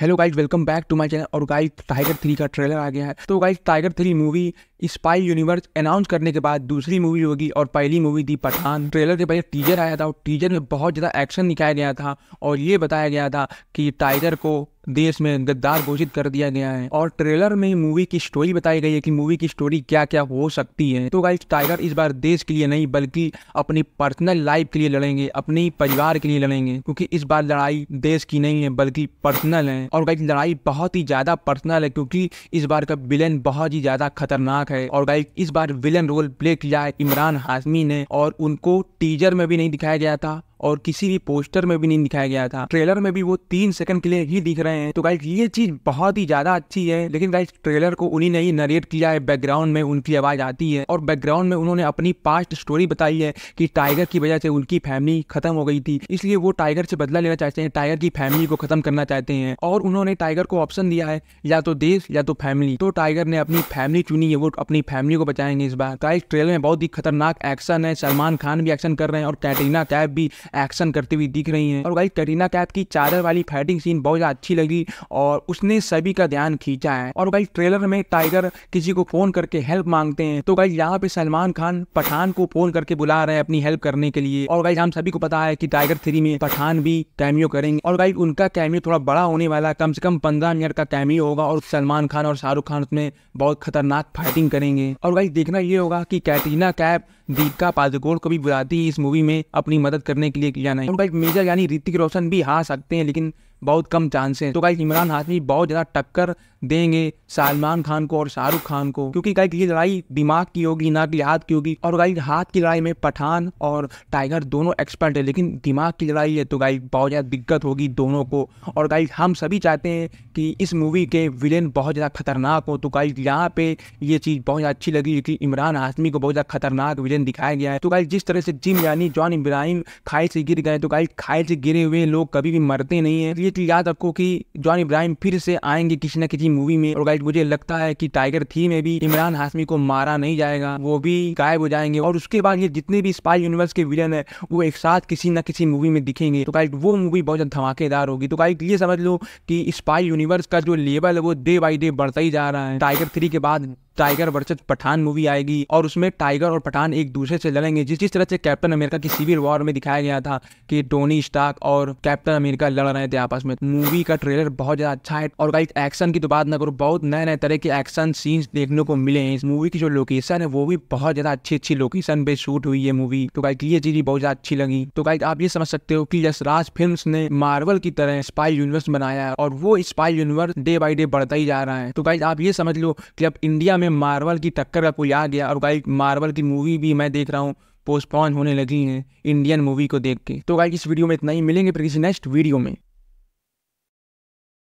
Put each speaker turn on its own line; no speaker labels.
hello guys welcome back to my channel और guys Tiger three का trailer आ गया है तो guys Tiger three movie spy universe announce करने के बाद दूसरी मूवी होगी और पहली मूवी थी पठान ट्रेलर के पहले टीजर आया था और टीजर में बहुत ज़्यादा एक्शन दिखाया गया था और ये बताया गया था कि टाइगर को देश में गद्दार घोषित कर दिया गया है और ट्रेलर में मूवी की स्टोरी बताई गई है कि मूवी की स्टोरी क्या क्या हो सकती है तो गाइस टाइगर इस बार देश के लिए नहीं बल्कि अपनी पर्सनल लाइफ के लिए लड़ेंगे अपने परिवार के लिए लड़ेंगे क्योंकि इस बार लड़ाई देश की नहीं है बल्कि पर्सनल है और गाइस लड़ाई बहुत ही ज़्यादा पर्सनल है क्योंकि इस बार का विलेन बहुत ही ज़्यादा खतरनाक खतरनाक है और गाइस इस बार विलन रोल प्ले किया है इमरान हाशमी ने और उनको टीजर में भी नहीं दिखाया गया था और किसी भी पोस्टर में भी नहीं दिखाया गया था ट्रेलर में भी वो तीन सेकंड के लिए ही दिख रहे हैं तो गाइज ये चीज बहुत ही ज्यादा अच्छी है लेकिन गाइज ट्रेलर को उन्हीं ने ही नरेट किया है बैकग्राउंड में उनकी आवाज आती है और बैकग्राउंड में उन्होंने अपनी पास्ट स्टोरी बताई है कि टाइगर की वजह से उनकी फैमिली खत्म हो गई थी इसलिए वो टाइगर से बदला लेना चाहते हैं टाइगर की फैमिली को खत्म करना चाहते हैं और उन्होंने टाइगर को ऑप्शन दिया है या तो देश या तो फैमिली तो टाइगर ने अपनी फैमिली चुनी है वो अपनी फैमिली को बचाएंगे इस बार गाइज ट्रेलर में बहुत ही खतरनाक एक्शन है सलमान खान भी एक्शन कर रहे हैं और कैटरीना कैब भी एक्शन करती हुई दिख रही हैं और भाई करीना कैफ की चादर वाली फाइटिंग सीन बहुत ज्यादा अच्छी लगी और उसने सभी का ध्यान खींचा है और भाई ट्रेलर में टाइगर किसी को फोन करके हेल्प मांगते हैं तो भाई यहाँ पे सलमान खान पठान को फोन करके बुला रहे हैं अपनी हेल्प करने के लिए और भाई हम सभी को पता है कि टाइगर थ्री में पठान भी कैमियो करेंगे और भाई उनका कैमियो थोड़ा बड़ा होने वाला कम से कम पंद्रह मिनट का कैमियो होगा और सलमान खान और शाहरुख खान उसमें बहुत खतरनाक फाइटिंग करेंगे और भाई देखना ये होगा कि कैटरीना कैफ दीपिका पादुकोण को भी बुलाती है इस मूवी में अपनी मदद करने के लिए किया नहीं उनका मेजर यानी ऋतिक रोशन भी हार सकते हैं लेकिन बहुत कम चांस है तो भाई इमरान हाशमी बहुत ज़्यादा टक्कर देंगे सलमान खान को और शाहरुख खान को क्योंकि गाइड ये लड़ाई दिमाग की होगी ना कि हाथ की होगी और गाइड हाथ की लड़ाई में पठान और टाइगर दोनों एक्सपर्ट है लेकिन दिमाग की लड़ाई है तो गाइड बहुत ज़्यादा दिक्कत होगी दोनों को और गाइड हम सभी चाहते हैं कि इस मूवी के विलेन बहुत ज़्यादा खतरनाक हो तो गाइड यहाँ पे ये चीज़ बहुत अच्छी लगी कि इमरान हाशमी को बहुत ज़्यादा खतरनाक विलेन दिखाया गया है तो गाइड जिस तरह से जिम यानी जॉन इब्राहिम खाई से गिर गए तो गाइड खाई से गिरे हुए लोग कभी भी मरते नहीं है ये चीज़ याद रखो कि जॉन इब्राहिम फिर से आएंगे किसी न किसी मूवी में और गाइड मुझे लगता है कि टाइगर थ्री में भी इमरान हाशमी को मारा नहीं जाएगा वो भी गायब हो जाएंगे और उसके बाद ये जितने भी स्पाई यूनिवर्स के विलन है वो एक साथ किसी न किसी मूवी में दिखेंगे तो गाइड वो मूवी बहुत ज्यादा धमाकेदार होगी तो गाइड ये समझ लो कि स्पाई यूनिवर्स का जो लेवल है वो डे बाई डे बढ़ता ही जा रहा है टाइगर थ्री के बाद टाइगर वर्सेज पठान मूवी आएगी और उसमें टाइगर और पठान एक दूसरे से लड़ेंगे जिस जिस तरह से कैप्टन अमेरिका की सिविल वॉर में दिखाया गया था कि टोनी स्टार्क और कैप्टन अमेरिका लड़ रहे थे आपस में मूवी का ट्रेलर बहुत ज्यादा अच्छा है और गाइस एक्शन की तो बात ना करो बहुत नए नए तरह के एक्शन सीन्स देखने को मिले हैं इस मूवी की जो लोकेशन है वो भी बहुत ज्यादा अच्छी अच्छी लोकेशन पे शूट हुई है मूवी तो गाइस ये चीज भी बहुत ज्यादा अच्छी लगी तो गाइस आप ये समझ सकते हो कि यशराज फिल्म ने मार्वल की तरह स्पाई यूनिवर्स बनाया है और वो spy universe day by day बढ़ता ही जा रहा है तो गाइक आप ये समझ लो कि अब इंडिया में में मार्वल की टक्कर का कोई आ गया और गाइक मार्वल की मूवी भी मैं देख रहा हूँ पोस्टपोन होने लगी है इंडियन मूवी को देख के तो गाइक इस वीडियो में इतना ही मिलेंगे फिर किसी नेक्स्ट वीडियो में